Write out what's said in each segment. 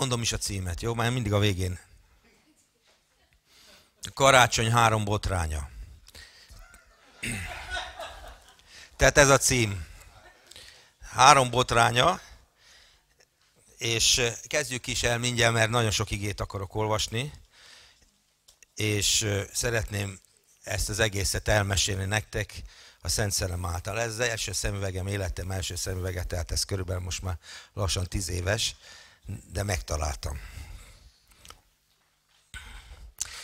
Mondom is a címet, jó? Már mindig a végén. Karácsony három botránya. Tehát ez a cím. Három botránya, és kezdjük is el mindjárt, mert nagyon sok igét akarok olvasni, és szeretném ezt az egészet elmesélni nektek a Szent Szellem által. Ez az első szemüvegem, életem első szemüvege, tehát ez körülbelül most már lassan tíz éves, de megtaláltam.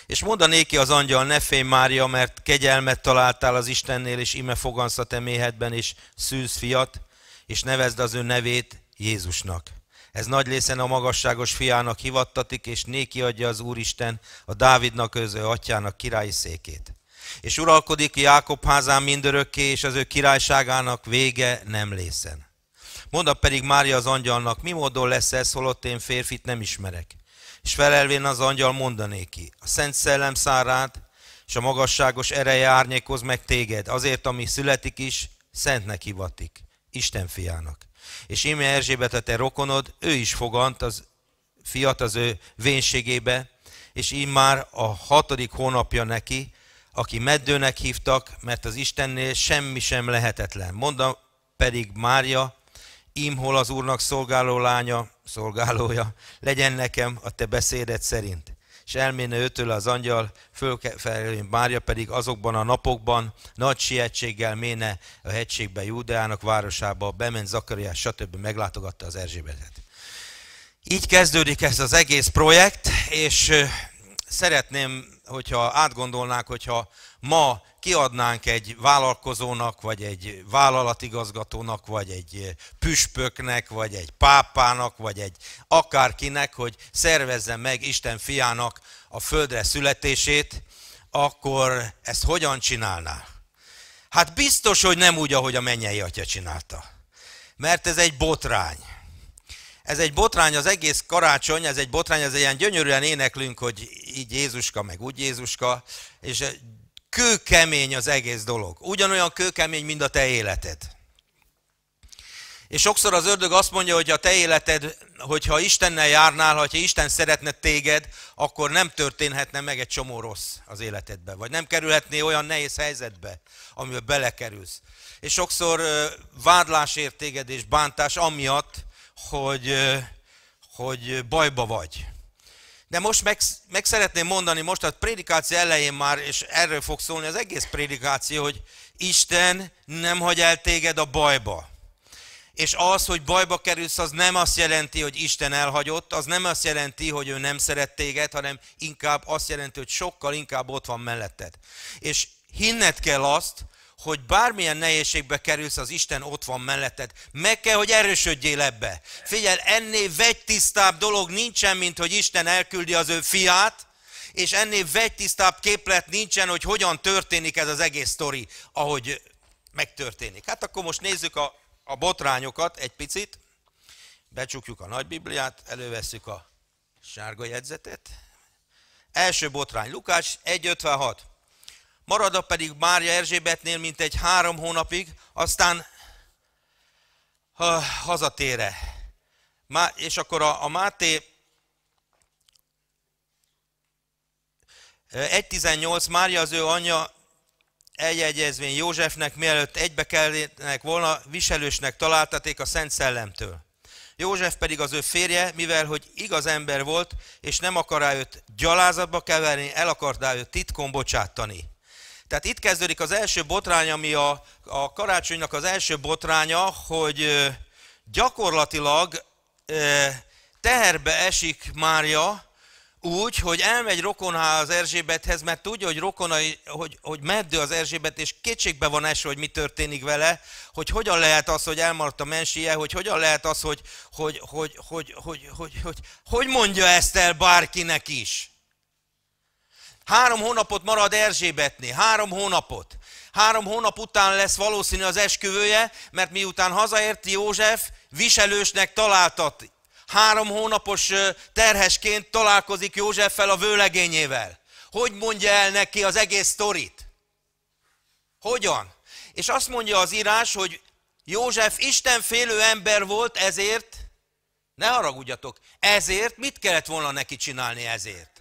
És mondanéki az angyal, ne félj Mária, mert kegyelmet találtál az Istennél, és ime fogansz a te méhedben, és szűz fiat, és nevezd az ő nevét Jézusnak. Ez nagy lészen a magasságos fiának hivattatik, és néki adja az Úristen a Dávidnak őző atyának királyi székét. És uralkodik Jákob házán mindörökké, és az ő királyságának vége nem lészen. Monda pedig Mária az angyalnak, mi módon lesz ez, holott én férfit nem ismerek. És felelvén az angyal mondanéki, a Szent Szellem szárát, és a magasságos ereje árnyékoz meg téged, azért, ami születik is, szentnek hivatik, Isten fiának. És íme Erzsébet a te rokonod, ő is fogant az fiat az ő vénségébe, és így már a hatodik hónapja neki, aki meddőnek hívtak, mert az Istennél semmi sem lehetetlen. Mondta pedig Mária, Imhol az Úrnak szolgáló lánya, szolgálója, legyen nekem a te beszédet szerint. És elméne őtől az angyal, fölfelelőn Mária pedig azokban a napokban nagy sietséggel méne a hegységbe Júdeának városába, bement Zakariás, stb. meglátogatta az Erzsébetet. Így kezdődik ez az egész projekt, és szeretném, hogyha átgondolnák, hogyha ma kiadnánk egy vállalkozónak, vagy egy vállalatigazgatónak, vagy egy püspöknek, vagy egy pápának, vagy egy akárkinek, hogy szervezze meg Isten fiának a földre születését, akkor ezt hogyan csinálná? Hát biztos, hogy nem úgy, ahogy a mennyei atya csinálta. Mert ez egy botrány. Ez egy botrány, az egész karácsony, ez egy botrány, ez egy ilyen gyönyörűen éneklünk, hogy így Jézuska, meg úgy Jézuska, és kőkemény az egész dolog. Ugyanolyan kőkemény, mint a te életed. És sokszor az ördög azt mondja, hogy a te életed, hogyha Istennel járnál, ha Isten szeretne téged, akkor nem történhetne meg egy csomó rossz az életedbe. Vagy nem kerülhetné olyan nehéz helyzetbe, amiben belekerülsz. És sokszor vádlás ér téged és bántás amiatt, hogy, hogy bajba vagy. De most meg, meg szeretném mondani, most a prédikáció elején már, és erről fog szólni az egész prédikáció, hogy Isten nem hagy el téged a bajba. És az, hogy bajba kerülsz, az nem azt jelenti, hogy Isten elhagyott, az nem azt jelenti, hogy ő nem szeret téged, hanem inkább azt jelenti, hogy sokkal inkább ott van melletted. És hinned kell azt, hogy bármilyen nehézségbe kerülsz, az Isten ott van melletted. Meg kell, hogy erősödjél ebbe. Figyelj, ennél tisztább dolog nincsen, mint hogy Isten elküldi az ő fiát, és ennél tisztább képlet nincsen, hogy hogyan történik ez az egész sztori, ahogy megtörténik. Hát akkor most nézzük a, a botrányokat egy picit. Becsukjuk a nagy Bibliát, elővesszük a sárga jegyzetet. Első botrány, Lukács 1.56 a pedig Mária Erzsébetnél mint egy három hónapig, aztán ha, hazatére. Má, és akkor a, a Máté 1.18 Mária az ő anyja eljegyezvén Józsefnek, mielőtt egybe kellének volna, viselősnek találtaték a Szent Szellemtől. József pedig az ő férje, mivel hogy igaz ember volt, és nem akará őt gyalázatba keverni, el akartá őt titkon bocsátani. Tehát itt kezdődik az első botrány, ami a, a karácsonynak az első botránya, hogy gyakorlatilag teherbe esik Mária úgy, hogy elmegy rokoná az Erzsébethez, mert tudja, hogy rokona, hogy, hogy meddő az Erzsébet, és kétségbe van esve, hogy mi történik vele, hogy hogyan lehet az, hogy elmaradt a mensie, hogy hogyan lehet az, hogy hogy, hogy, hogy, hogy, hogy, hogy, hogy, hogy mondja ezt el bárkinek is. Három hónapot marad Erzsébetnél, három hónapot. Három hónap után lesz valószínű az esküvője, mert miután hazaért József, viselősnek találtat. Három hónapos terhesként találkozik Józseffel a vőlegényével. Hogy mondja el neki az egész sztorit? Hogyan? És azt mondja az írás, hogy József félő ember volt, ezért, ne haragudjatok, ezért mit kellett volna neki csinálni ezért?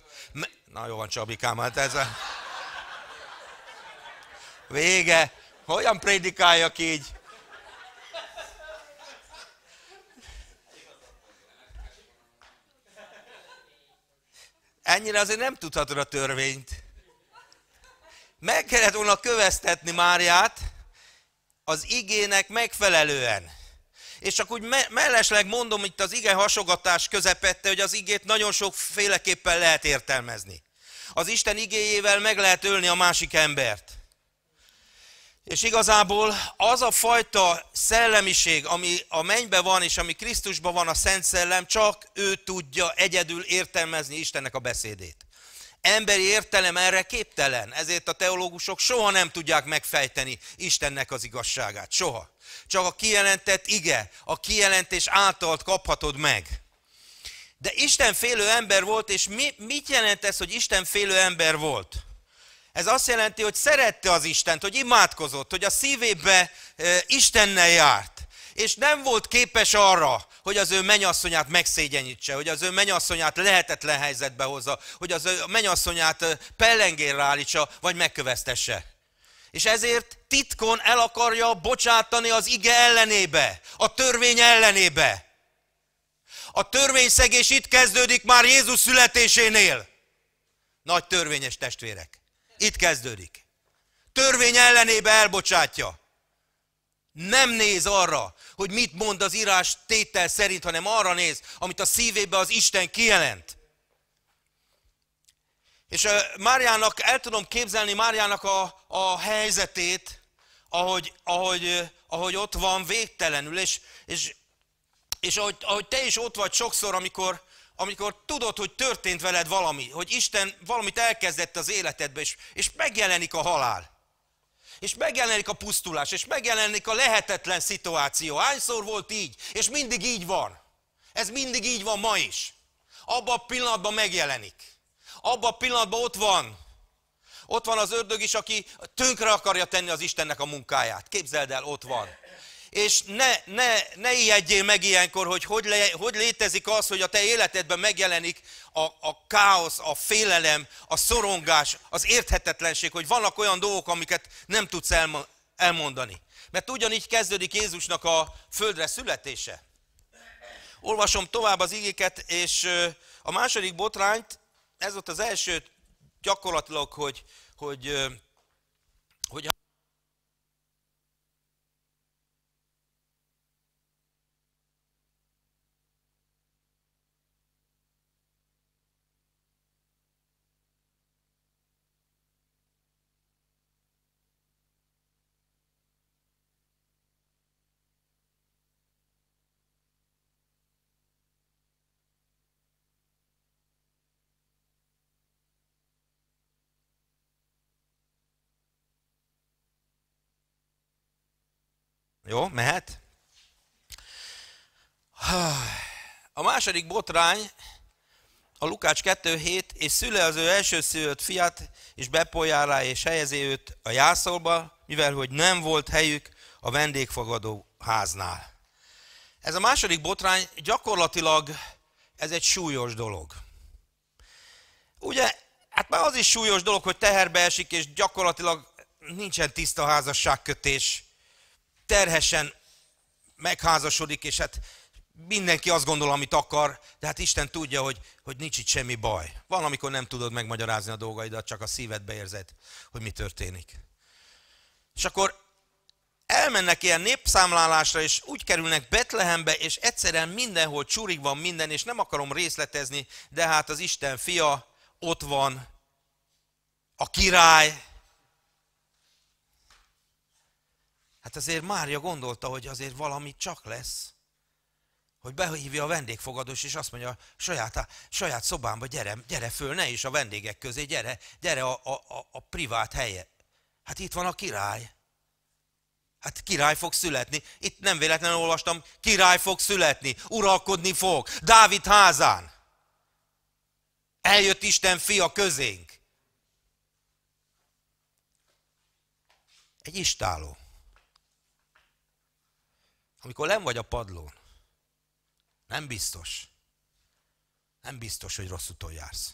Na jó van Csabikám, hát ez a... Vége. Hogyan prédikáljak így? Ennyire azért nem tudhatod a törvényt. Meg kellett volna köveztetni Máriát az igének megfelelően. És csak úgy me- mellesleg mondom itt az ige hasogatás közepette, hogy az igét nagyon sokféleképpen lehet értelmezni az Isten igéjével meg lehet ölni a másik embert. És igazából az a fajta szellemiség, ami a mennybe van, és ami Krisztusban van, a Szent Szellem, csak ő tudja egyedül értelmezni Istennek a beszédét. Emberi értelem erre képtelen, ezért a teológusok soha nem tudják megfejteni Istennek az igazságát. Soha. Csak a kijelentett ige, a kijelentés által kaphatod meg. De Isten félő ember volt, és mi, mit jelent ez, hogy Isten félő ember volt? Ez azt jelenti, hogy szerette az Istent, hogy imádkozott, hogy a szívébe e, Istennel járt. És nem volt képes arra, hogy az ő menyasszonyát megszégyenítse, hogy az ő menyasszonyát lehetetlen helyzetbe hozza, hogy az ő menyasszonyát e, pellengérre állítsa, vagy megkövesztesse. És ezért titkon el akarja bocsátani az ige ellenébe, a törvény ellenébe. A törvényszegés itt kezdődik már Jézus születésénél. Nagy törvényes testvérek. Itt kezdődik. Törvény ellenébe elbocsátja. Nem néz arra, hogy mit mond az írás tétel szerint, hanem arra néz, amit a szívébe az Isten kijelent. És Máriának, el tudom képzelni Máriának a, a helyzetét, ahogy, ahogy, ahogy ott van végtelenül, és, és és ahogy, ahogy te is ott vagy sokszor, amikor, amikor tudod, hogy történt veled valami, hogy Isten valamit elkezdett az életedbe, és, és megjelenik a halál, és megjelenik a pusztulás, és megjelenik a lehetetlen szituáció. Hányszor volt így? És mindig így van. Ez mindig így van ma is. Abba a pillanatban megjelenik. Abba a pillanatban ott van. Ott van az ördög is, aki tönkre akarja tenni az Istennek a munkáját. Képzeld el, ott van és ne, ne, ne ijedjél meg ilyenkor, hogy hogy, le, hogy létezik az, hogy a te életedben megjelenik a, a káosz, a félelem, a szorongás, az érthetetlenség, hogy vannak olyan dolgok, amiket nem tudsz elmondani. Mert ugyanígy kezdődik Jézusnak a földre születése. Olvasom tovább az igéket, és a második botrányt, ez volt az első gyakorlatilag, hogy, hogy Jó, mehet? A második botrány a Lukács 2.7, és szüle az ő első szülött fiát, és bepolja rá, és helyezi őt a jászolba, mivel hogy nem volt helyük a vendégfogadó háznál. Ez a második botrány gyakorlatilag ez egy súlyos dolog. Ugye, hát már az is súlyos dolog, hogy teherbe esik, és gyakorlatilag nincsen tiszta házasságkötés terhesen megházasodik, és hát mindenki azt gondol, amit akar, de hát Isten tudja, hogy, hogy nincs itt semmi baj. Valamikor nem tudod megmagyarázni a dolgaidat, csak a szívedbe érzed, hogy mi történik. És akkor elmennek ilyen népszámlálásra, és úgy kerülnek Betlehembe, és egyszerűen mindenhol csúrig van minden, és nem akarom részletezni, de hát az Isten fia ott van, a király, Hát azért Mária gondolta, hogy azért valami csak lesz. Hogy behívja a vendégfogadós, és azt mondja, saját, saját szobámba gyere, gyere föl, ne is a vendégek közé, gyere, gyere a, a, a, a privát helye. Hát itt van a király. Hát király fog születni. Itt nem véletlenül olvastam, király fog születni, uralkodni fog, Dávid házán. Eljött Isten fia közénk. Egy istáló amikor nem vagy a padlón, nem biztos. Nem biztos, hogy rossz úton jársz.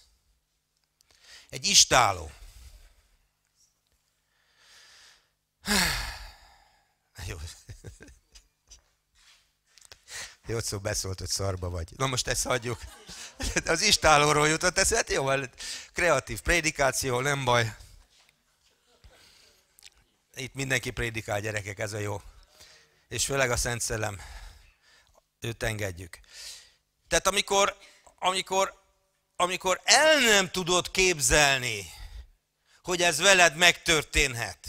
Egy istáló. Jó. Jó szó beszólt, hogy szarba vagy. Na most ezt hagyjuk. Az istálóról jutott ez, hát jó, kreatív prédikáció, nem baj. Itt mindenki prédikál, gyerekek, ez a jó és főleg a Szent Szellem, őt engedjük. Tehát amikor, amikor, amikor el nem tudod képzelni, hogy ez veled megtörténhet,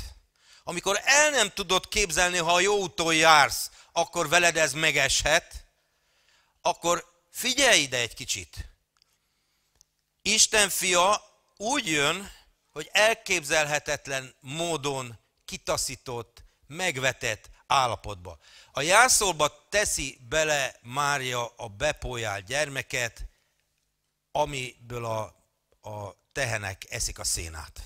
amikor el nem tudod képzelni, ha jó úton jársz, akkor veled ez megeshet, akkor figyelj ide egy kicsit. Isten fia úgy jön, hogy elképzelhetetlen módon kitaszított, megvetett, állapotba. A jászolba teszi bele Mária a bepolyált gyermeket, amiből a, a tehenek eszik a szénát.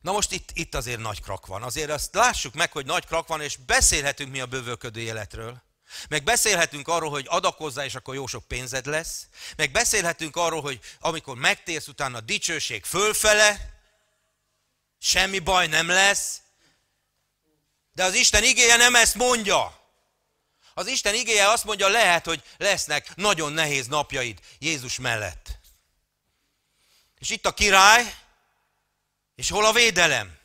Na most itt, itt azért nagy krak van. Azért azt lássuk meg, hogy nagy krak van, és beszélhetünk mi a bővölködő életről. Meg beszélhetünk arról, hogy adakozzá, és akkor jó sok pénzed lesz. Meg beszélhetünk arról, hogy amikor megtérsz, utána a dicsőség fölfele, semmi baj nem lesz. De az Isten igéje nem ezt mondja. Az Isten igéje azt mondja, lehet, hogy lesznek nagyon nehéz napjaid Jézus mellett. És itt a király, és hol a védelem?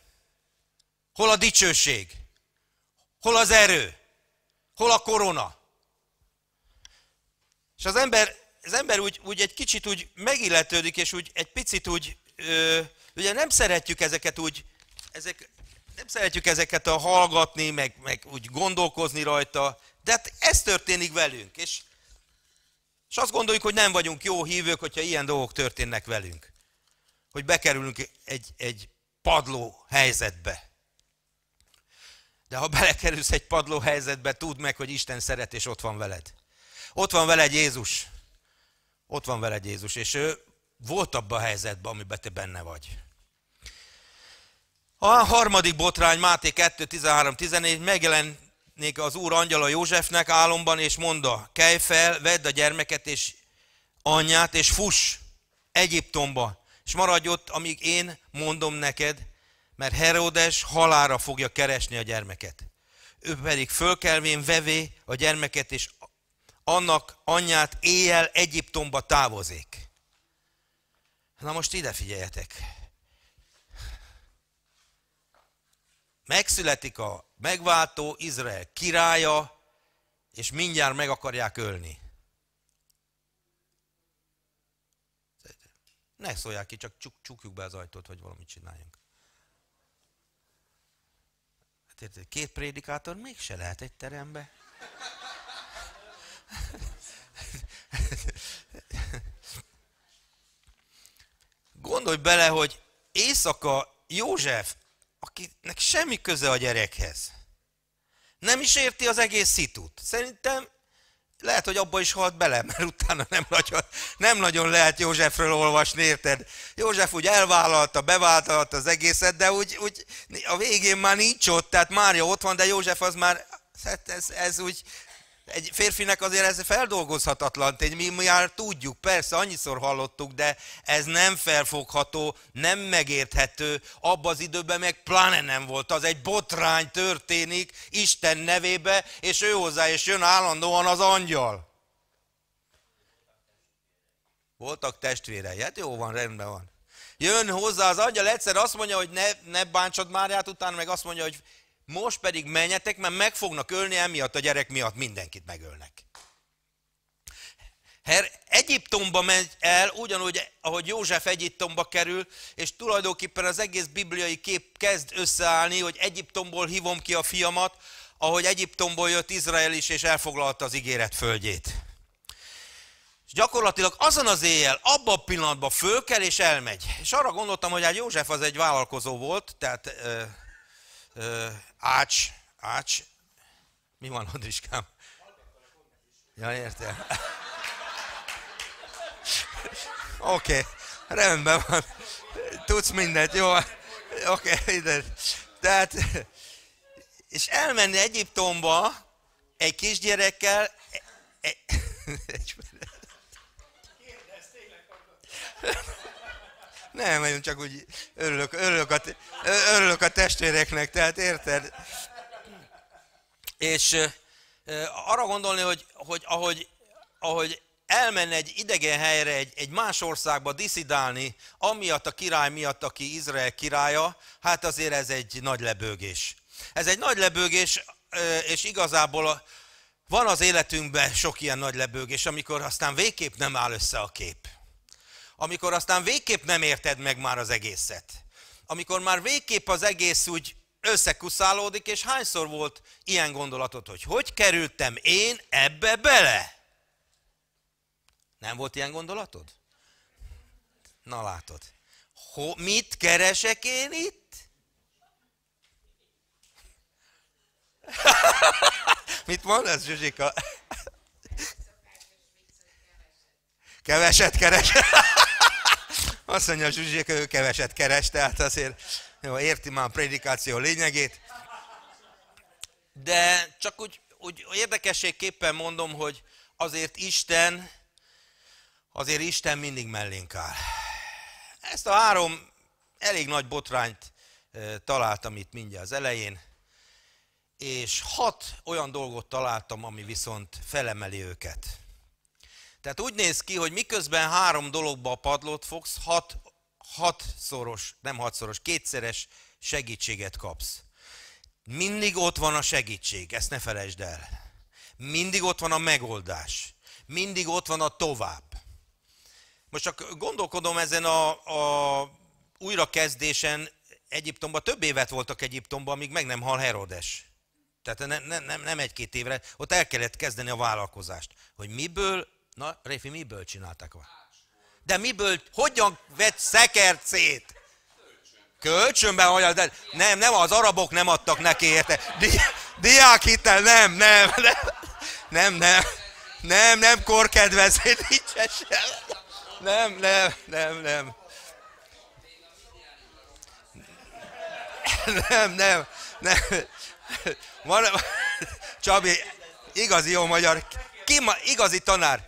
Hol a dicsőség? Hol az erő? Hol a korona? És az ember, az ember úgy, úgy egy kicsit úgy megilletődik, és úgy egy picit úgy, ö, ugye nem szeretjük ezeket úgy, ezek, nem szeretjük ezeket a hallgatni, meg, meg úgy gondolkozni rajta, de hát ez történik velünk, és, és azt gondoljuk, hogy nem vagyunk jó hívők, hogyha ilyen dolgok történnek velünk. Hogy bekerülünk egy, egy padló helyzetbe. De ha belekerülsz egy padló helyzetbe, tudd meg, hogy Isten szeret, és ott van veled. Ott van veled Jézus. Ott van veled Jézus, és ő volt abban a helyzetben, amiben te benne vagy. A harmadik botrány, Máté 2, 13, 14, megjelenik az úr angyala Józsefnek álomban, és mondta, kelj fel, vedd a gyermeket és anyját, és fuss Egyiptomba, és maradj ott, amíg én mondom neked, mert Herodes halára fogja keresni a gyermeket. Ő pedig fölkelvén vevé a gyermeket, és annak anyját éjjel Egyiptomba távozik. Na most ide figyeljetek! megszületik a megváltó Izrael királya, és mindjárt meg akarják ölni. Ne szólják ki, csak csuk, csukjuk be az ajtót, hogy valamit csináljunk. Hát érted, két prédikátor mégse lehet egy terembe. Gondolj bele, hogy éjszaka József akinek semmi köze a gyerekhez. Nem is érti az egész szitut. Szerintem lehet, hogy abba is halt bele, mert utána nem nagyon, nem nagyon lehet Józsefről olvasni, érted? József úgy elvállalta, bevállalta az egészet, de úgy, úgy a végén már nincs ott, tehát Mária ott van, de József az már, hát ez, ez úgy egy férfinek azért ez feldolgozhatatlan tény, mi már tudjuk, persze, annyiszor hallottuk, de ez nem felfogható, nem megérthető. Abban az időben meg pláne nem volt, az egy botrány történik Isten nevébe, és ő hozzá és jön állandóan az angyal. Voltak testvérei, hát jó van, rendben van. Jön hozzá az angyal, egyszer azt mondja, hogy ne, ne bántsad Máriát, utána meg azt mondja, hogy most pedig menjetek, mert meg fognak ölni emiatt a gyerek miatt, mindenkit megölnek. Her, Egyiptomba megy el, ugyanúgy, ahogy József Egyiptomba kerül, és tulajdonképpen az egész bibliai kép kezd összeállni, hogy Egyiptomból hívom ki a fiamat, ahogy Egyiptomból jött Izrael is, és elfoglalta az ígéret földjét. És gyakorlatilag azon az éjjel, abban a pillanatban föl kell és elmegy. És arra gondoltam, hogy hát József az egy vállalkozó volt, tehát uh, ács, ács, mi van, Andriskám? Ja, értem. Oké, okay. rendben van. Tudsz mindent, jó? Oké, okay, Tehát, és elmenni Egyiptomba egy kisgyerekkel, e, e, egy, egy, egy, nem, én csak úgy örülök, örülök, a, örülök a testvéreknek, tehát érted? És arra gondolni, hogy, hogy ahogy, ahogy elmenne egy idegen helyre, egy, egy más országba diszidálni, amiatt a király miatt, aki Izrael királya, hát azért ez egy nagy lebőgés. Ez egy nagy lebőgés, és igazából van az életünkben sok ilyen nagy lebőgés, amikor aztán végképp nem áll össze a kép amikor aztán végképp nem érted meg már az egészet. Amikor már végképp az egész úgy összekuszálódik, és hányszor volt ilyen gondolatod, hogy hogy kerültem én ebbe bele? Nem volt ilyen gondolatod? Na látod. Ho, mit keresek én itt? mit mondasz, Zsuzsika? Keveset keresek. Azt mondja, hogy Zsuzsika, ő keveset keres, tehát azért jó, érti már a prédikáció lényegét. De csak úgy, úgy érdekességképpen mondom, hogy azért Isten, azért Isten mindig mellénk áll. Ezt a három elég nagy botrányt találtam itt mindjárt az elején, és hat olyan dolgot találtam, ami viszont felemeli őket. Tehát úgy néz ki, hogy miközben három dologba a padlót fogsz, hat, hatszoros, nem hatszoros, kétszeres segítséget kapsz. Mindig ott van a segítség, ezt ne felejtsd el. Mindig ott van a megoldás. Mindig ott van a tovább. Most csak gondolkodom ezen a, a újrakezdésen, Egyiptomban több évet voltak Egyiptomban, amíg meg nem hal Herodes. Tehát nem, ne, nem, nem egy-két évre, ott el kellett kezdeni a vállalkozást. Hogy miből Na, Réfi, miből csinálták már? De miből, hogyan vett szekert szét? Kölcsönben, hogy de nem, nem, az arabok nem adtak neki érte. Di, diák hitel, nem, nem, nem, nem, nem, nem, nem korkedvezés, nincsen sem. Nem, nem, nem, nem. Nem, nem, nem. Csabi, igazi jó magyar, ki ma, igazi tanár,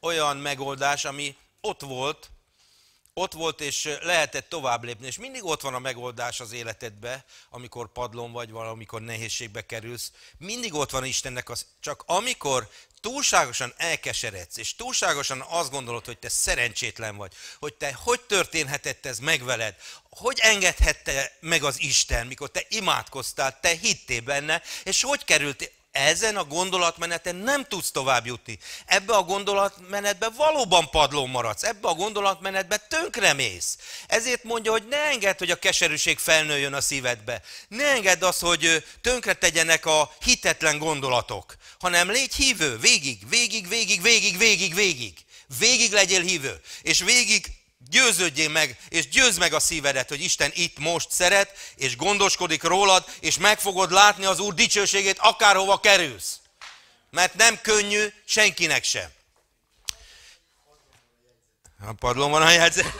olyan megoldás, ami ott volt, ott volt, és lehetett tovább lépni. És mindig ott van a megoldás az életedbe, amikor padlón vagy, valamikor nehézségbe kerülsz. Mindig ott van Istennek az, csak amikor túlságosan elkeseredsz, és túlságosan azt gondolod, hogy te szerencsétlen vagy, hogy te hogy történhetett ez meg veled, hogy engedhette meg az Isten, mikor te imádkoztál, te hittél benne, és hogy került ezen a gondolatmeneten nem tudsz tovább jutni. Ebbe a gondolatmenetbe valóban padló maradsz, ebbe a gondolatmenetbe mész. Ezért mondja, hogy ne engedd, hogy a keserűség felnőjön a szívedbe. Ne engedd azt, hogy tönkre tegyenek a hitetlen gondolatok, hanem légy hívő végig, végig, végig, végig, végig, végig. Végig legyél hívő, és végig Győződjél meg, és győzd meg a szívedet, hogy Isten itt most szeret, és gondoskodik rólad, és meg fogod látni az Úr dicsőségét, akárhova kerülsz. Mert nem könnyű senkinek sem. A padlón van a jegyzet.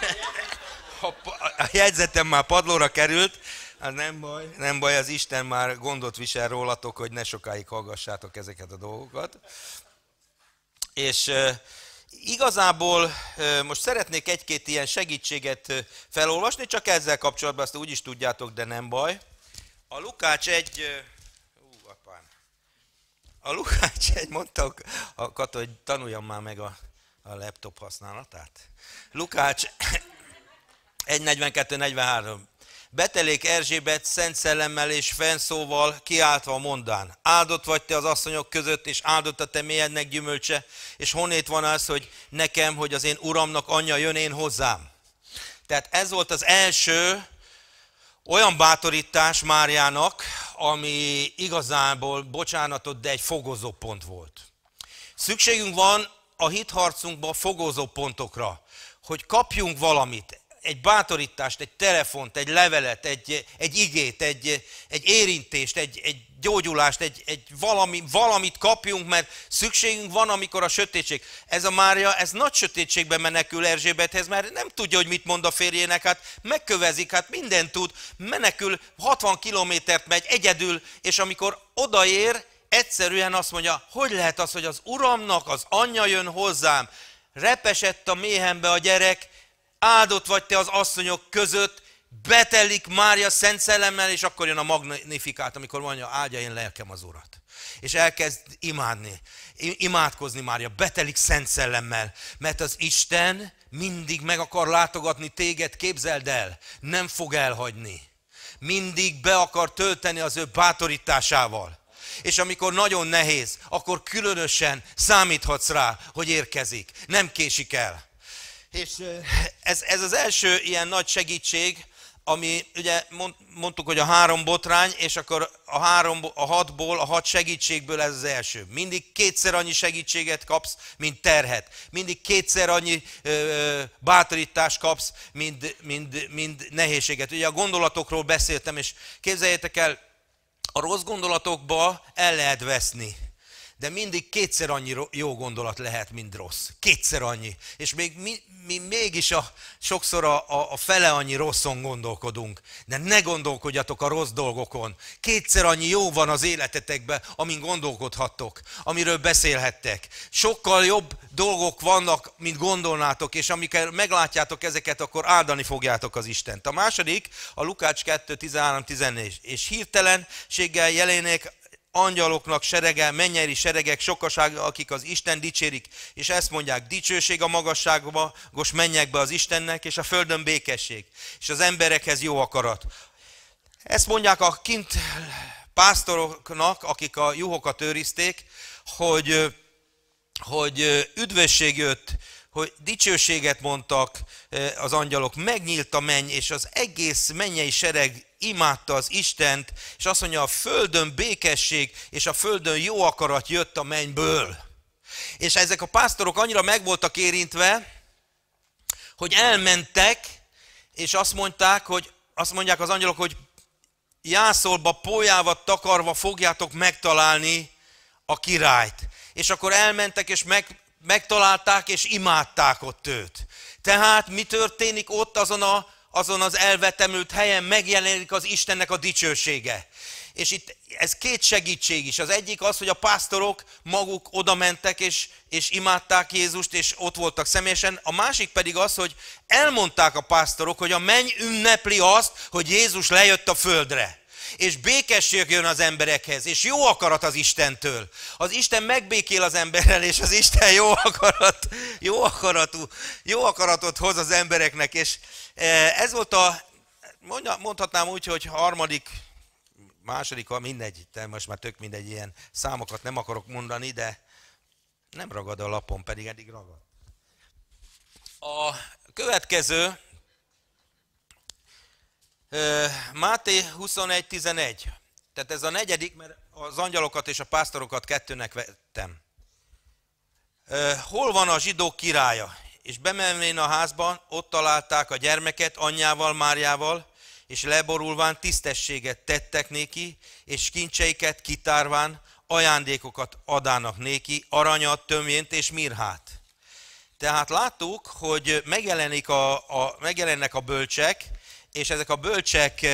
A jegyzetem már padlóra került, az hát nem baj. Nem baj, az Isten már gondot visel rólatok, hogy ne sokáig hallgassátok ezeket a dolgokat. És Igazából most szeretnék egy-két ilyen segítséget felolvasni, csak ezzel kapcsolatban azt úgy is tudjátok, de nem baj. A Lukács egy... Ú, apám. A Lukács egy, mondta a Kata, hogy tanuljam már meg a, a laptop használatát. Lukács 142 Betelék Erzsébet szent szellemmel és fenszóval kiáltva mondán, áldott vagy te az asszonyok között, és áldott a te mélyednek gyümölcse, és honnét van az, hogy nekem, hogy az én uramnak anyja jön én hozzám. Tehát ez volt az első olyan bátorítás Máriának, ami igazából bocsánatot, de egy pont volt. Szükségünk van a hitharcunkban pontokra, hogy kapjunk valamit egy bátorítást, egy telefont, egy levelet, egy, egy igét, egy, egy érintést, egy, egy gyógyulást, egy, egy valami, valamit kapjunk, mert szükségünk van, amikor a sötétség. Ez a Mária, ez nagy sötétségben menekül Erzsébethez, mert nem tudja, hogy mit mond a férjének, hát megkövezik, hát mindent tud, menekül, 60 kilométert megy egyedül, és amikor odaér, egyszerűen azt mondja, hogy lehet az, hogy az uramnak az anyja jön hozzám, repesett a méhembe a gyerek, áldott vagy te az asszonyok között, betelik Mária szent szellemmel, és akkor jön a magnifikát, amikor mondja, áldja én lelkem az Urat. És elkezd imádni, imádkozni Mária, betelik szent szellemmel, mert az Isten mindig meg akar látogatni téged, képzeld el, nem fog elhagyni. Mindig be akar tölteni az ő bátorításával. És amikor nagyon nehéz, akkor különösen számíthatsz rá, hogy érkezik. Nem késik el. És ez, ez az első ilyen nagy segítség, ami ugye mondtuk, hogy a három botrány, és akkor a, három, a hatból, a hat segítségből ez az első. Mindig kétszer annyi segítséget kapsz, mint terhet. Mindig kétszer annyi ö, bátorítást kapsz, mint, mint, mint nehézséget. Ugye a gondolatokról beszéltem, és képzeljétek el, a rossz gondolatokba el lehet veszni de mindig kétszer annyi jó gondolat lehet, mint rossz. Kétszer annyi. És még mi, mi mégis a, sokszor a, a, a fele annyi rosszon gondolkodunk. De ne gondolkodjatok a rossz dolgokon. Kétszer annyi jó van az életetekben, amin gondolkodhattok, amiről beszélhettek. Sokkal jobb dolgok vannak, mint gondolnátok, és amikor meglátjátok ezeket, akkor áldani fogjátok az Istent. A második, a Lukács 2, 13, 14. És hirtelenséggel jelenek angyaloknak serege, mennyeri seregek sokaság, akik az Isten dicsérik, és ezt mondják, dicsőség a magasságba, most be az Istennek, és a földön békesség, és az emberekhez jó akarat. Ezt mondják a kint pásztoroknak, akik a juhokat őrizték, hogy, hogy üdvösség jött hogy dicsőséget mondtak eh, az angyalok, megnyílt a menny, és az egész mennyei sereg imádta az Istent, és azt mondja, a földön békesség és a földön jó akarat jött a mennyből. És ezek a pásztorok annyira meg voltak érintve, hogy elmentek, és azt mondták, hogy azt mondják az angyalok, hogy jászolba, pólyába takarva fogjátok megtalálni a királyt. És akkor elmentek, és meg, megtalálták és imádták ott őt. Tehát mi történik ott azon, a, azon az elvetemült helyen? Megjelenik az Istennek a dicsősége. És itt ez két segítség is. Az egyik az, hogy a pásztorok maguk oda mentek és, és imádták Jézust, és ott voltak személyesen. A másik pedig az, hogy elmondták a pásztorok, hogy a menny ünnepli azt, hogy Jézus lejött a földre és békesség jön az emberekhez, és jó akarat az Istentől. Az Isten megbékél az emberrel, és az Isten jó, akarat, jó, akaratú, jó akaratot hoz az embereknek. És e, ez volt a, mondhatnám úgy, hogy harmadik, második, ha mindegy, te most már tök mindegy, ilyen számokat nem akarok mondani, de nem ragad a lapon, pedig eddig ragad. A következő, Máté 21.11. Tehát ez a negyedik, mert az angyalokat és a pásztorokat kettőnek vettem. Hol van a zsidó királya? És bemenvén a házban, ott találták a gyermeket anyjával, Máriával, és leborulván tisztességet tettek néki, és kincseiket kitárván ajándékokat adának néki, aranyat, tömjént és mirhát. Tehát láttuk, hogy megjelenik a, a, megjelennek a bölcsek, és ezek a bölcsek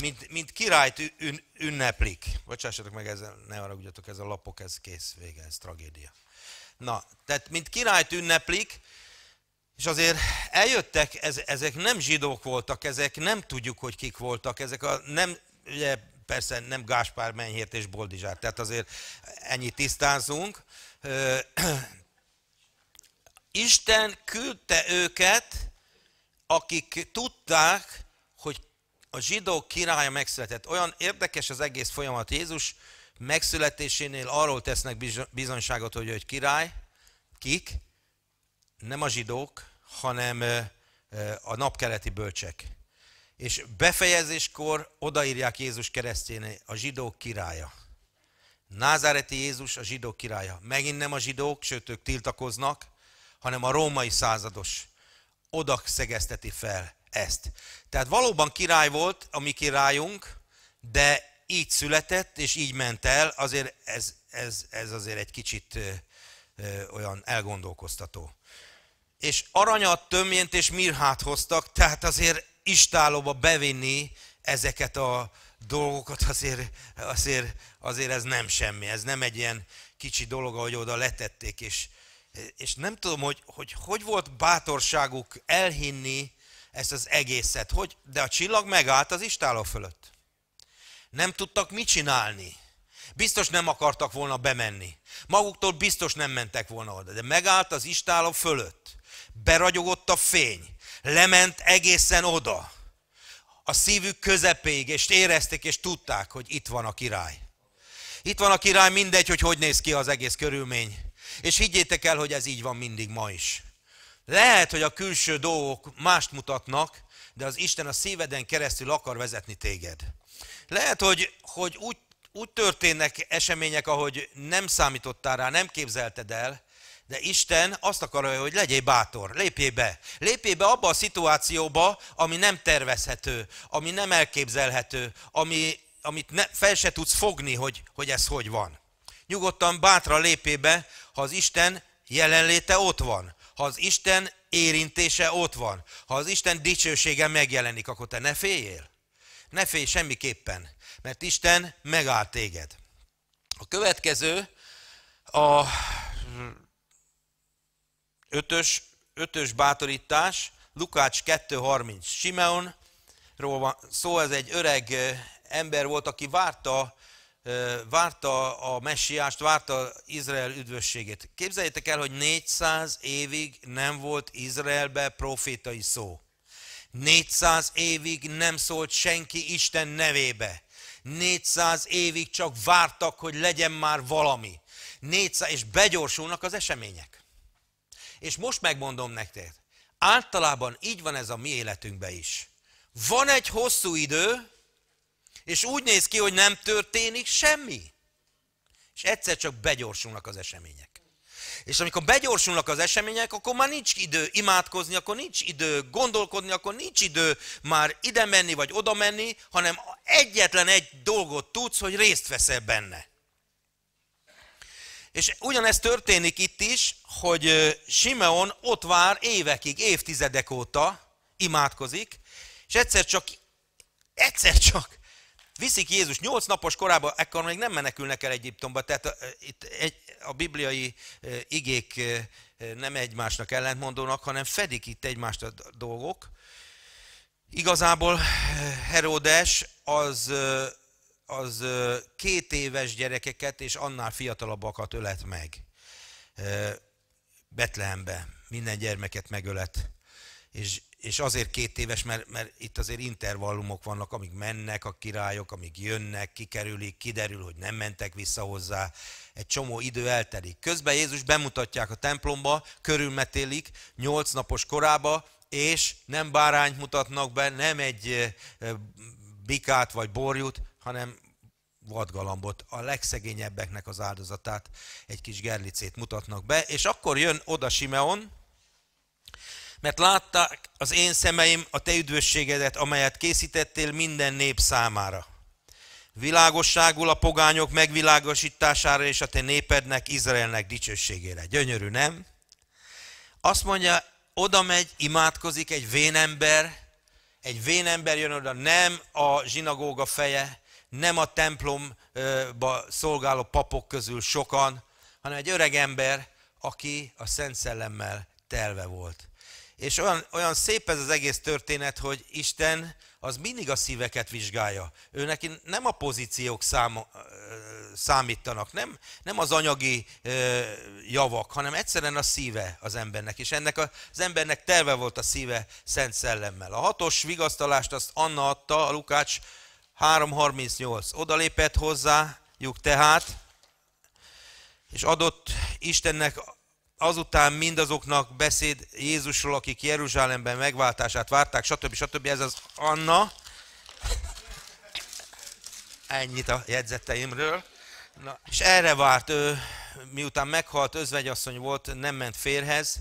mint, mint királyt ün, ünneplik. Bocsássatok meg, ezzel, ne haragudjatok, ez a lapok, ez kész, vége, ez tragédia. Na, tehát mint királyt ünneplik, és azért eljöttek, ez, ezek nem zsidók voltak, ezek nem tudjuk, hogy kik voltak, ezek a nem, ugye persze nem Gáspár Menyhért és Boldizsár, tehát azért ennyit tisztázunk. Isten küldte őket, akik tudták, hogy a zsidó királya megszületett. Olyan érdekes az egész folyamat. Jézus megszületésénél arról tesznek bizonyságot, hogy egy király. Kik? Nem a zsidók, hanem a napkeleti bölcsek. És befejezéskor odaírják Jézus keresztjén a zsidók királya. Názáreti Jézus a zsidók királya. Megint nem a zsidók, sőt ők tiltakoznak, hanem a római százados oda szegezteti fel ezt. Tehát valóban király volt a mi királyunk, de így született, és így ment el, azért ez, ez, ez azért egy kicsit ö, ö, olyan elgondolkoztató. És aranyat, tömjént és mirhát hoztak, tehát azért istálóba bevinni ezeket a dolgokat, azért, azért, azért ez nem semmi, ez nem egy ilyen kicsi dolog, ahogy oda letették, és és nem tudom, hogy, hogy hogy volt bátorságuk elhinni ezt az egészet, hogy, de a csillag megállt az istáló fölött. Nem tudtak mit csinálni. Biztos nem akartak volna bemenni. Maguktól biztos nem mentek volna oda, de megállt az istáló fölött. Beragyogott a fény. Lement egészen oda. A szívük közepéig, és érezték, és tudták, hogy itt van a király. Itt van a király, mindegy, hogy hogy néz ki az egész körülmény. És higgyétek el, hogy ez így van mindig ma is. Lehet, hogy a külső dolgok mást mutatnak, de az Isten a szíveden keresztül akar vezetni téged. Lehet, hogy, hogy úgy, úgy történnek események, ahogy nem számítottál rá, nem képzelted el, de Isten azt akarja, hogy legyél bátor, lépjél be. Lépjél be abba a szituációba, ami nem tervezhető, ami nem elképzelhető, ami, amit ne, fel se tudsz fogni, hogy, hogy ez hogy van nyugodtan bátra lépébe, ha az Isten jelenléte ott van, ha az Isten érintése ott van, ha az Isten dicsősége megjelenik, akkor te ne féljél. Ne félj semmiképpen, mert Isten megáll téged. A következő a ötös, ötös bátorítás, Lukács 2.30. Simeonról van szó, ez egy öreg eh, ember volt, aki várta várta a messiást, várta Izrael üdvösségét. Képzeljétek el, hogy 400 évig nem volt Izraelbe profétai szó. 400 évig nem szólt senki Isten nevébe. 400 évig csak vártak, hogy legyen már valami. 400, és begyorsulnak az események. És most megmondom nektek, általában így van ez a mi életünkben is. Van egy hosszú idő, és úgy néz ki, hogy nem történik semmi. És egyszer csak begyorsulnak az események. És amikor begyorsulnak az események, akkor már nincs idő imádkozni, akkor nincs idő gondolkodni, akkor nincs idő már ide menni vagy oda menni, hanem egyetlen egy dolgot tudsz, hogy részt veszel benne. És ugyanezt történik itt is, hogy Simeon ott vár évekig, évtizedek óta, imádkozik, és egyszer csak, egyszer csak viszik Jézus nyolc napos korában, ekkor még nem menekülnek el Egyiptomba, tehát a, itt egy, a bibliai igék nem egymásnak ellentmondónak, hanem fedik itt egymást a dolgok. Igazából Heródes az, az két éves gyerekeket és annál fiatalabbakat ölet meg. Betlehembe minden gyermeket megölet. És és azért két éves, mert, mert itt azért intervallumok vannak, amíg mennek a királyok, amíg jönnek, kikerülik, kiderül, hogy nem mentek vissza hozzá. Egy csomó idő eltelik. Közben Jézus bemutatják a templomba, körülmetélik, nyolc napos korába, és nem bárányt mutatnak be, nem egy bikát vagy borjút, hanem vadgalambot, a legszegényebbeknek az áldozatát, egy kis gerlicét mutatnak be, és akkor jön oda Simeon, mert látták az én szemeim a te üdvösségedet, amelyet készítettél minden nép számára. Világosságul a pogányok megvilágosítására és a te népednek, Izraelnek dicsőségére. Gyönyörű, nem? Azt mondja, oda megy, imádkozik egy vénember, egy vénember jön oda, nem a zsinagóga feje, nem a templomba szolgáló papok közül sokan, hanem egy öreg ember, aki a Szent Szellemmel telve volt. És olyan, olyan szép ez az egész történet, hogy Isten az mindig a szíveket vizsgálja. Ő neki nem a pozíciók szám, számítanak, nem, nem az anyagi ö, javak, hanem egyszerűen a szíve az embernek. És ennek a, az embernek terve volt a szíve Szent Szellemmel. A hatos vigasztalást azt Anna adta, a Lukács 3.38. Oda lépett hozzájuk tehát, és adott Istennek azután mindazoknak beszéd Jézusról, akik Jeruzsálemben megváltását várták, stb. stb. Ez az Anna. Ennyit a jegyzeteimről. Na, és erre várt ő, miután meghalt, özvegyasszony volt, nem ment férhez,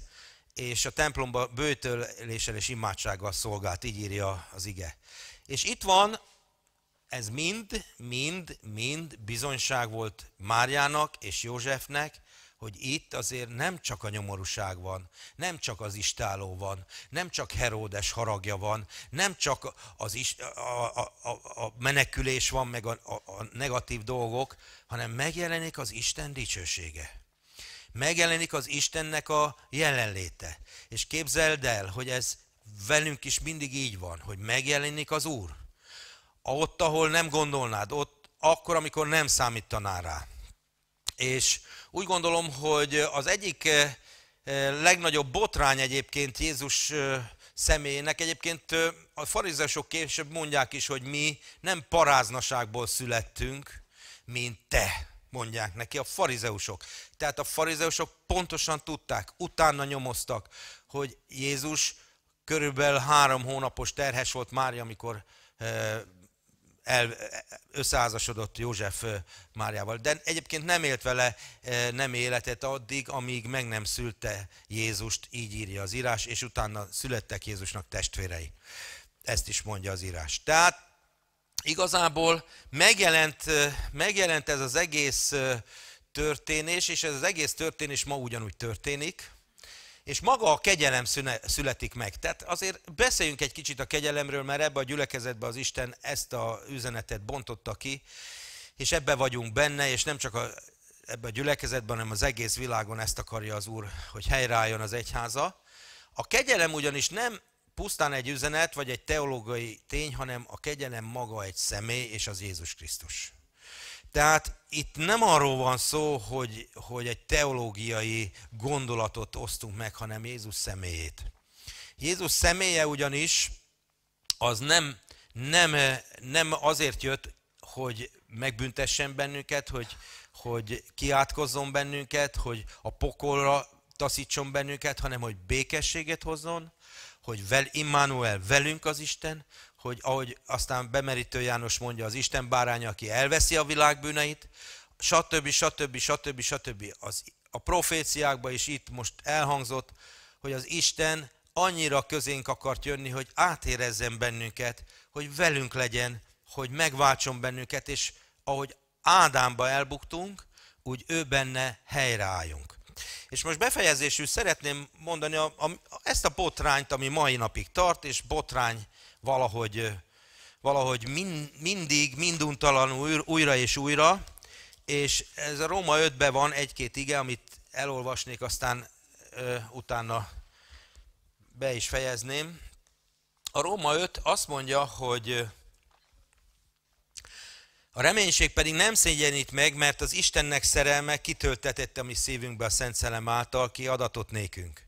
és a templomba bőtöléssel és imádsággal szolgált, így írja az ige. És itt van, ez mind, mind, mind bizonyság volt Máriának és Józsefnek, hogy itt azért nem csak a nyomorúság van, nem csak az istáló van, nem csak Heródes haragja van, nem csak az is, a, a, a, a menekülés van, meg a, a, a negatív dolgok, hanem megjelenik az Isten dicsősége. Megjelenik az Istennek a jelenléte. És képzeld el, hogy ez velünk is mindig így van, hogy megjelenik az Úr. Ott, ahol nem gondolnád, ott akkor, amikor nem számítaná rá és úgy gondolom, hogy az egyik eh, eh, legnagyobb botrány egyébként Jézus eh, személyének. Egyébként a farizások később mondják is, hogy mi nem paráznaságból születtünk, mint te, mondják neki a farizeusok. Tehát a farizeusok pontosan tudták, utána nyomoztak, hogy Jézus körülbelül három hónapos terhes volt Mária, amikor el, összeházasodott József Máriával. De egyébként nem élt vele nem életet addig, amíg meg nem szülte Jézust, így írja az írás, és utána születtek Jézusnak testvérei. Ezt is mondja az írás. Tehát igazából megjelent, megjelent ez az egész történés, és ez az egész történés ma ugyanúgy történik, és maga a kegyelem születik meg. Tehát azért beszéljünk egy kicsit a kegyelemről, mert ebbe a gyülekezetbe az Isten ezt a üzenetet bontotta ki, és ebbe vagyunk benne, és nem csak a, ebbe a gyülekezetben, hanem az egész világon ezt akarja az Úr, hogy helyreálljon az egyháza. A kegyelem ugyanis nem pusztán egy üzenet, vagy egy teológiai tény, hanem a kegyelem maga egy személy, és az Jézus Krisztus. Tehát itt nem arról van szó, hogy, hogy egy teológiai gondolatot osztunk meg, hanem Jézus személyét. Jézus személye ugyanis az nem, nem, nem azért jött, hogy megbüntessen bennünket, hogy, hogy kiátkozzon bennünket, hogy a pokolra taszítson bennünket, hanem hogy békességet hozzon, hogy vel Immanuel velünk az Isten, hogy ahogy aztán bemerítő János mondja, az Isten báránya, aki elveszi a világ bűneit, stb. stb. stb. stb. Az, a proféciákban is itt most elhangzott, hogy az Isten annyira közénk akart jönni, hogy átérezzen bennünket, hogy velünk legyen, hogy megváltson bennünket, és ahogy Ádámba elbuktunk, úgy ő benne helyreálljunk. És most befejezésül szeretném mondani a, a, ezt a botrányt, ami mai napig tart, és botrány valahogy, valahogy min, mindig, minduntalanul újra és újra, és ez a Róma 5-ben van egy-két ige, amit elolvasnék, aztán ö, utána be is fejezném. A Róma 5 azt mondja, hogy a reménység pedig nem szégyenít meg, mert az Istennek szerelme kitöltetett a mi szívünkbe a Szent Szelem által, ki adatot nékünk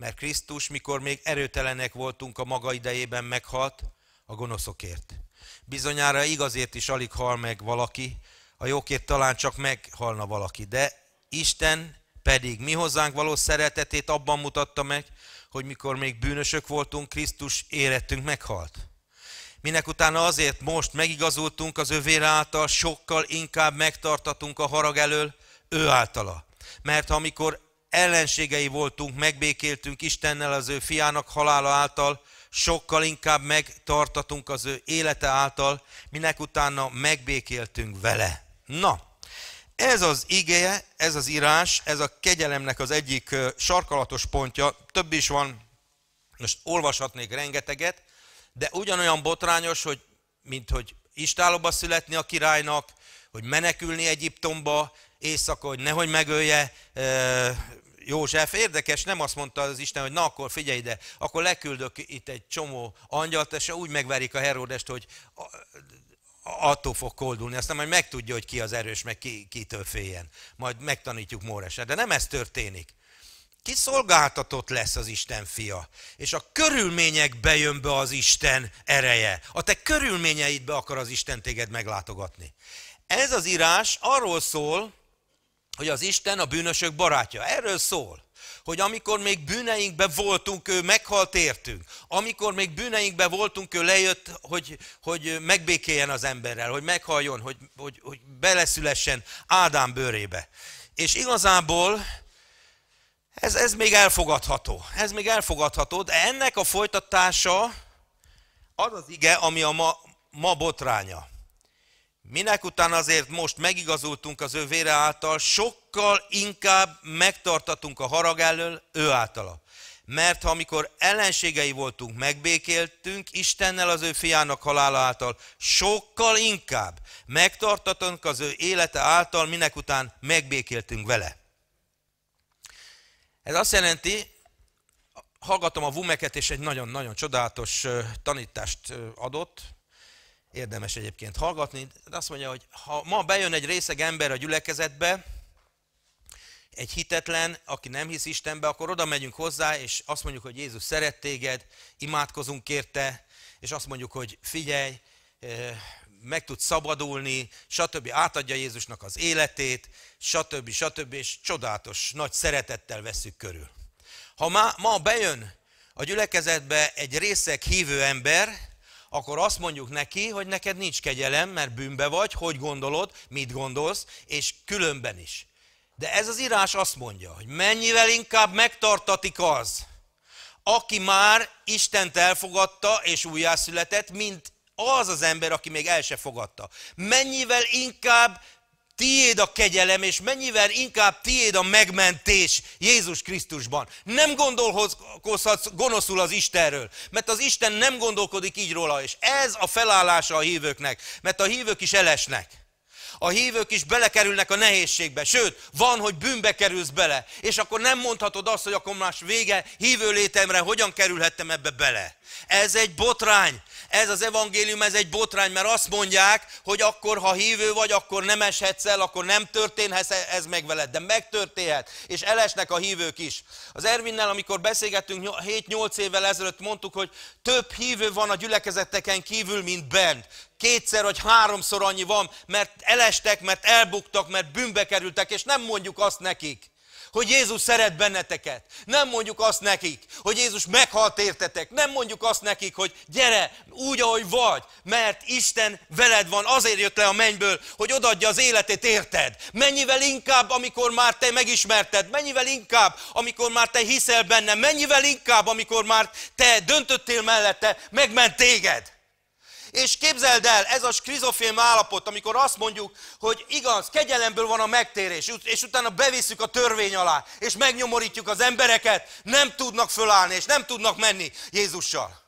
mert Krisztus, mikor még erőtelenek voltunk a maga idejében meghalt a gonoszokért. Bizonyára igazért is alig hal meg valaki, a jókért talán csak meghalna valaki, de Isten pedig mi hozzánk való szeretetét abban mutatta meg, hogy mikor még bűnösök voltunk, Krisztus érettünk meghalt. Minek utána azért most megigazultunk az övére által, sokkal inkább megtartatunk a harag elől, ő általa. Mert amikor ellenségei voltunk, megbékéltünk Istennel az ő fiának halála által, sokkal inkább megtartatunk az ő élete által, minek utána megbékéltünk vele. Na, ez az igéje, ez az írás, ez a kegyelemnek az egyik sarkalatos pontja, több is van, most olvashatnék rengeteget, de ugyanolyan botrányos, hogy, mint hogy istálóba születni a királynak, hogy menekülni Egyiptomba, éjszaka, hogy nehogy megölje József. Érdekes, nem azt mondta az Isten, hogy na akkor figyelj ide, akkor leküldök itt egy csomó angyalt, és úgy megverik a Herodest, hogy attól fog koldulni, aztán majd megtudja, hogy ki az erős, meg ki, kitől féljen. Majd megtanítjuk Móresre. De nem ez történik. Kiszolgáltatott lesz az Isten fia, és a körülményekbe jön be az Isten ereje. A te körülményeidbe akar az Isten téged meglátogatni. Ez az írás arról szól, hogy az Isten a bűnösök barátja. Erről szól hogy amikor még bűneinkben voltunk, ő meghalt értünk. Amikor még bűneinkben voltunk, ő lejött, hogy, hogy megbékéljen az emberrel, hogy meghaljon, hogy, hogy, hogy beleszülessen Ádám bőrébe. És igazából ez, ez még elfogadható. Ez még elfogadható, de ennek a folytatása az az ige, ami a ma, ma botránya. Minek után azért most megigazultunk az ő vére által, sokkal inkább megtartatunk a harag elől ő általa. Mert ha amikor ellenségei voltunk, megbékéltünk Istennel az ő fiának halála által, sokkal inkább megtartatunk az ő élete által, minek után megbékéltünk vele. Ez azt jelenti, hallgatom a vumeket, és egy nagyon-nagyon csodálatos tanítást adott, Érdemes egyébként hallgatni, de azt mondja, hogy ha ma bejön egy részeg ember a gyülekezetbe, egy hitetlen, aki nem hisz Istenbe, akkor oda megyünk hozzá, és azt mondjuk, hogy Jézus szeret téged, imádkozunk érte, és azt mondjuk, hogy figyelj, eh, meg tud szabadulni, stb. átadja Jézusnak az életét, stb. stb. és csodálatos, nagy szeretettel veszük körül. Ha ma, ma bejön a gyülekezetbe egy részeg hívő ember, akkor azt mondjuk neki, hogy neked nincs kegyelem, mert bűnbe vagy, hogy gondolod, mit gondolsz, és különben is. De ez az írás azt mondja, hogy mennyivel inkább megtartatik az, aki már Istent elfogadta és újjászületett, mint az az ember, aki még el se fogadta. Mennyivel inkább tiéd a kegyelem, és mennyivel inkább tiéd a megmentés Jézus Krisztusban. Nem gondolkozhatsz gonoszul az Istenről, mert az Isten nem gondolkodik így róla, és ez a felállása a hívőknek, mert a hívők is elesnek. A hívők is belekerülnek a nehézségbe, sőt, van, hogy bűnbe kerülsz bele, és akkor nem mondhatod azt, hogy a komlás vége hívő létemre hogyan kerülhettem ebbe bele. Ez egy botrány, ez az evangélium, ez egy botrány, mert azt mondják, hogy akkor, ha hívő vagy, akkor nem eshetsz el, akkor nem történhet ez meg veled, de megtörténhet, és elesnek a hívők is. Az Ervinnel, amikor beszélgettünk 7-8 évvel ezelőtt, mondtuk, hogy több hívő van a gyülekezeteken kívül, mint bent kétszer vagy háromszor annyi van, mert elestek, mert elbuktak, mert bűnbe kerültek, és nem mondjuk azt nekik hogy Jézus szeret benneteket. Nem mondjuk azt nekik, hogy Jézus meghalt értetek. Nem mondjuk azt nekik, hogy gyere úgy, ahogy vagy, mert Isten veled van, azért jött le a mennyből, hogy odadja az életét érted. Mennyivel inkább, amikor már te megismerted, mennyivel inkább, amikor már te hiszel benne, mennyivel inkább, amikor már te döntöttél mellette, megment téged. És képzeld el, ez a skrizofén állapot, amikor azt mondjuk, hogy igaz, kegyelemből van a megtérés, és utána bevisszük a törvény alá, és megnyomorítjuk az embereket, nem tudnak fölállni, és nem tudnak menni Jézussal.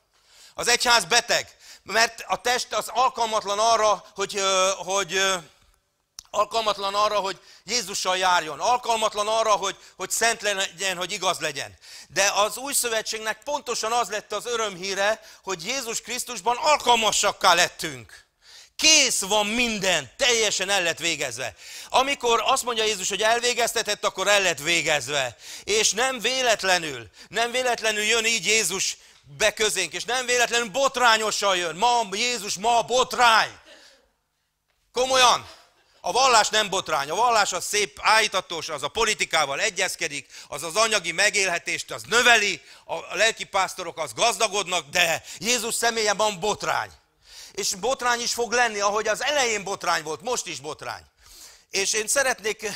Az egyház beteg, mert a test az alkalmatlan arra, hogy, hogy Alkalmatlan arra, hogy Jézussal járjon. Alkalmatlan arra, hogy, hogy szent legyen, hogy igaz legyen. De az új szövetségnek pontosan az lett az örömhíre, hogy Jézus Krisztusban alkalmasakká lettünk. Kész van minden, teljesen el lett végezve. Amikor azt mondja Jézus, hogy elvégeztetett, akkor el lett végezve. És nem véletlenül, nem véletlenül jön így Jézus be közénk, és nem véletlenül botrányosan jön. Ma Jézus, ma botrány. Komolyan. A vallás nem botrány, a vallás az szép, áhítatós, az a politikával egyezkedik, az az anyagi megélhetést, az növeli, a lelki pásztorok az gazdagodnak, de Jézus személye van botrány. És botrány is fog lenni, ahogy az elején botrány volt, most is botrány. És én szeretnék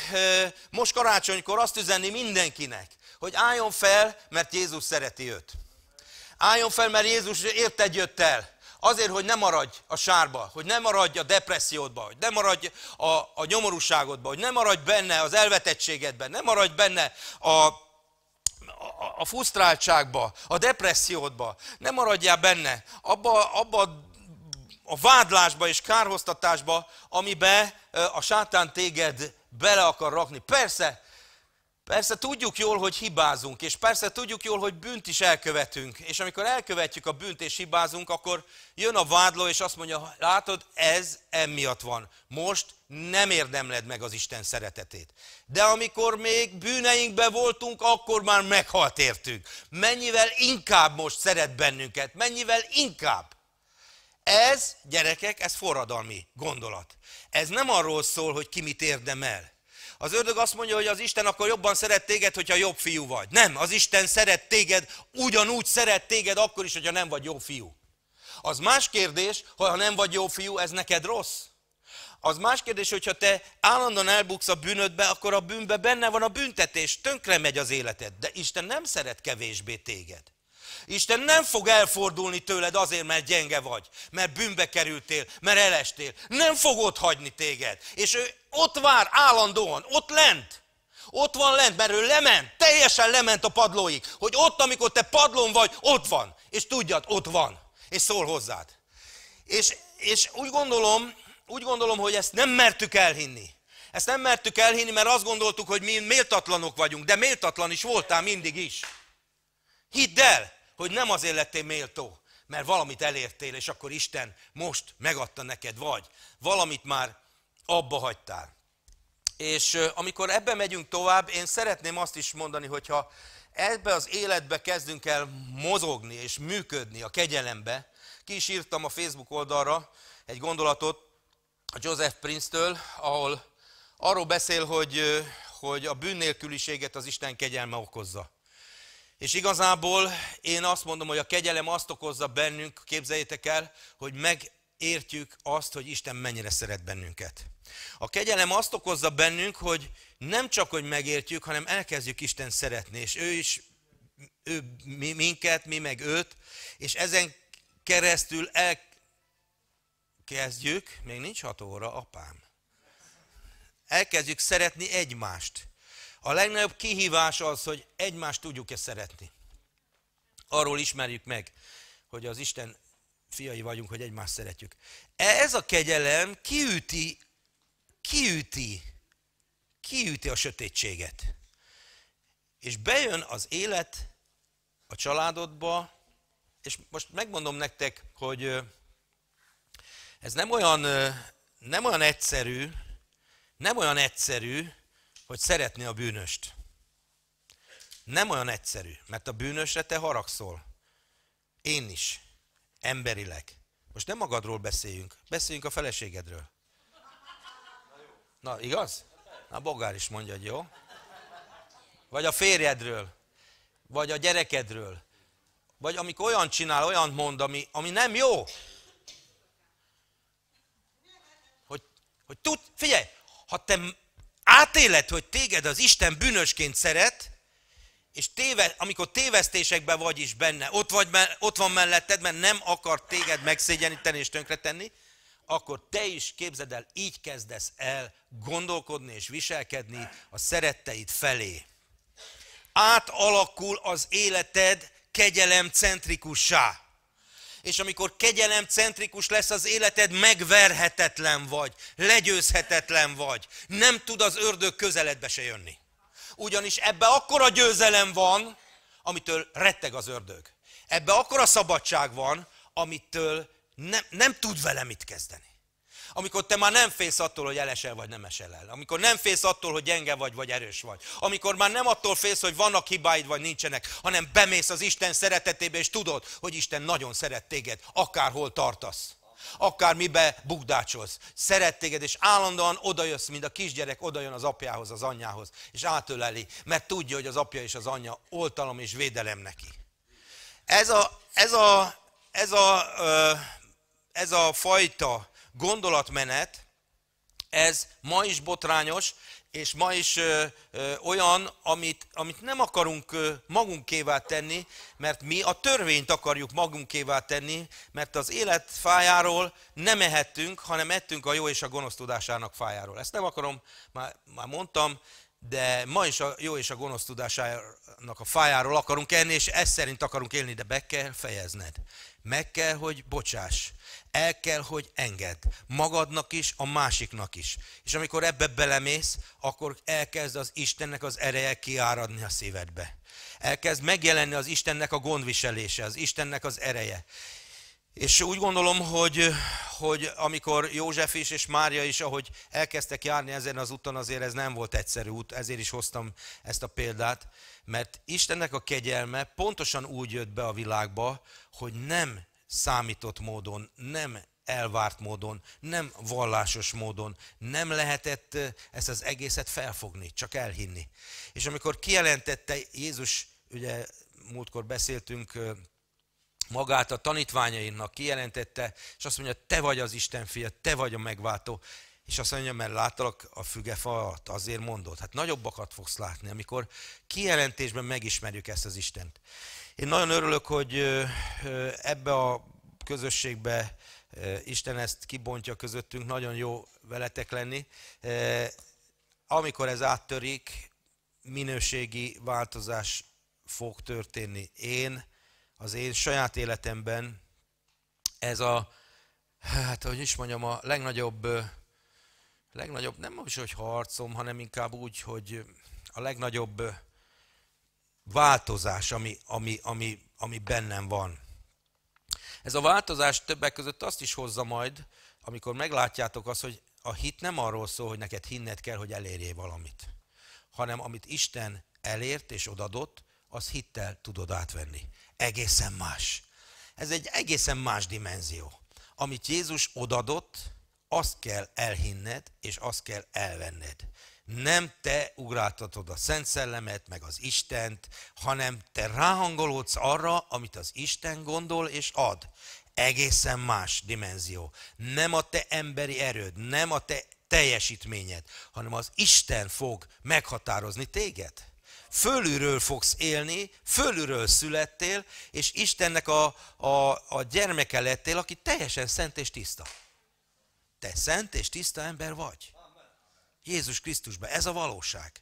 most karácsonykor azt üzenni mindenkinek, hogy álljon fel, mert Jézus szereti őt. Álljon fel, mert Jézus érted jött el. Azért, hogy ne maradj a sárba, hogy ne maradj a depressziódba, hogy ne maradj a, a nyomorúságodba, hogy ne maradj benne az elvetettségedben, ne maradj benne a, a, a fusztráltságba, a depressziódba, ne maradjál benne abba, abba a vádlásba és kárhoztatásba, amibe a sátán téged bele akar rakni. Persze, Persze tudjuk jól, hogy hibázunk, és persze tudjuk jól, hogy bűnt is elkövetünk. És amikor elkövetjük a bűnt és hibázunk, akkor jön a vádló, és azt mondja, látod, ez emiatt van. Most nem érdemled meg az Isten szeretetét. De amikor még bűneinkbe voltunk, akkor már meghalt értünk. Mennyivel inkább most szeret bennünket, mennyivel inkább. Ez, gyerekek, ez forradalmi gondolat. Ez nem arról szól, hogy ki mit érdemel az ördög azt mondja, hogy az Isten akkor jobban szeret téged, hogyha jobb fiú vagy. Nem, az Isten szeret téged, ugyanúgy szeret téged akkor is, hogyha nem vagy jó fiú. Az más kérdés, ha nem vagy jó fiú, ez neked rossz. Az más kérdés, hogyha te állandóan elbuksz a bűnödbe, akkor a bűnbe benne van a büntetés, tönkre megy az életed. De Isten nem szeret kevésbé téged. Isten nem fog elfordulni tőled azért, mert gyenge vagy, mert bűnbe kerültél, mert elestél. Nem fog ott hagyni téged. És ő ott vár állandóan, ott lent. Ott van lent, mert ő lement, teljesen lement a padlóig, hogy ott, amikor te padlón vagy, ott van. És tudjad, ott van. És szól hozzád. És, és úgy gondolom, úgy gondolom, hogy ezt nem mertük elhinni. Ezt nem mertük elhinni, mert azt gondoltuk, hogy mi méltatlanok vagyunk, de méltatlan is voltál mindig is. Hidd el, hogy nem azért lettél méltó, mert valamit elértél, és akkor Isten most megadta neked, vagy valamit már abba hagytál. És amikor ebbe megyünk tovább, én szeretném azt is mondani, hogyha ebbe az életbe kezdünk el mozogni és működni a kegyelembe, ki is írtam a Facebook oldalra egy gondolatot a Joseph Prince-től, ahol arról beszél, hogy, hogy a bűn nélküliséget az Isten kegyelme okozza. És igazából én azt mondom, hogy a kegyelem azt okozza bennünk, képzeljétek el, hogy megértjük azt, hogy Isten mennyire szeret bennünket. A kegyelem azt okozza bennünk, hogy nem csak, hogy megértjük, hanem elkezdjük Isten szeretni, és ő is ő mi, minket, mi meg őt, és ezen keresztül elkezdjük, még nincs hat óra, apám, elkezdjük szeretni egymást. A legnagyobb kihívás az, hogy egymást tudjuk-e szeretni. Arról ismerjük meg, hogy az Isten fiai vagyunk, hogy egymást szeretjük. E, ez a kegyelem kiüti, kiüti, kiüti a sötétséget. És bejön az élet a családodba, és most megmondom nektek, hogy ez nem olyan, nem olyan egyszerű, nem olyan egyszerű, hogy szeretni a bűnöst. Nem olyan egyszerű, mert a bűnösre te haragszol. Én is. Emberileg. Most nem magadról beszéljünk, beszéljünk a feleségedről. Na, igaz? Na, Bogár is mondja, hogy jó. Vagy a férjedről, vagy a gyerekedről, vagy amikor olyan csinál, olyan mond, ami, ami nem jó. Hogy, hogy tud, figyelj, ha te átéled, hogy téged az Isten bűnösként szeret, és téve, amikor tévesztésekben vagy is benne, ott, vagy, ott van melletted, mert nem akar téged megszégyeníteni és tönkretenni, akkor te is képzeld el, így kezdesz el gondolkodni és viselkedni a szeretteid felé. Átalakul az életed kegyelem centrikussá és amikor kegyelem centrikus lesz az életed, megverhetetlen vagy, legyőzhetetlen vagy. Nem tud az ördög közeledbe se jönni. Ugyanis ebbe akkora győzelem van, amitől retteg az ördög. Ebbe akkora szabadság van, amitől nem, nem tud vele mit kezdeni. Amikor te már nem félsz attól, hogy elesel vagy nem esel el. Amikor nem félsz attól, hogy gyenge vagy vagy erős vagy. Amikor már nem attól félsz, hogy vannak hibáid vagy nincsenek, hanem bemész az Isten szeretetébe, és tudod, hogy Isten nagyon szeret téged, akárhol tartasz akár mibe bukdácsolsz. Szeret téged, és állandóan odajössz, mint a kisgyerek odajön az apjához, az anyjához, és átöleli, mert tudja, hogy az apja és az anyja oltalom és védelem neki. Ez a, ez a, ez a, ez a fajta gondolatmenet, ez ma is botrányos, és ma is ö, ö, olyan, amit, amit nem akarunk ö, magunkévá tenni, mert mi a törvényt akarjuk magunkévá tenni, mert az élet fájáról nem ehettünk, hanem ettünk a jó és a gonosz tudásának fájáról. Ezt nem akarom, már, már mondtam, de ma is a jó és a gonosz tudásának a fájáról akarunk enni, és ez szerint akarunk élni, de be kell fejezned. Meg kell, hogy bocsáss. El kell, hogy engedd. Magadnak is, a másiknak is. És amikor ebbe belemész, akkor elkezd az Istennek az ereje kiáradni a szívedbe. Elkezd megjelenni az Istennek a gondviselése, az Istennek az ereje. És úgy gondolom, hogy, hogy amikor József is és Mária is, ahogy elkezdtek járni ezen az úton, azért ez nem volt egyszerű út, ezért is hoztam ezt a példát, mert Istennek a kegyelme pontosan úgy jött be a világba, hogy nem számított módon, nem elvárt módon, nem vallásos módon, nem lehetett eh, ezt az egészet felfogni, csak elhinni. És amikor kijelentette Jézus, ugye múltkor beszéltünk eh, magát a tanítványainak kijelentette, és azt mondja, te vagy az Isten fia, te vagy a megváltó. És azt mondja, mert láttalak a fügefa alatt, azért mondod. Hát nagyobbakat fogsz látni, amikor kijelentésben megismerjük ezt az Istent. Én nagyon örülök, hogy ebbe a közösségbe Isten ezt kibontja közöttünk, nagyon jó veletek lenni. Amikor ez áttörik, minőségi változás fog történni. Én az én saját életemben ez a, hát hogy is mondjam, a legnagyobb, legnagyobb nem most, hogy harcom, hanem inkább úgy, hogy a legnagyobb változás, ami, ami, ami, ami bennem van. Ez a változás többek között azt is hozza majd, amikor meglátjátok azt, hogy a hit nem arról szól, hogy neked hinned kell, hogy elérjél valamit, hanem amit Isten elért és odadott, az hittel tudod átvenni egészen más. Ez egy egészen más dimenzió. Amit Jézus odadott, azt kell elhinned, és azt kell elvenned. Nem te ugráltatod a Szent Szellemet, meg az Istent, hanem te ráhangolódsz arra, amit az Isten gondol és ad. Egészen más dimenzió. Nem a te emberi erőd, nem a te teljesítményed, hanem az Isten fog meghatározni téged fölülről fogsz élni, fölülről születtél, és Istennek a, a, a gyermeke lettél, aki teljesen szent és tiszta. Te szent és tiszta ember vagy. Jézus Krisztusban. Ez a valóság.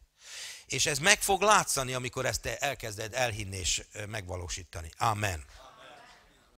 És ez meg fog látszani, amikor ezt te elkezded elhinni és megvalósítani. Amen.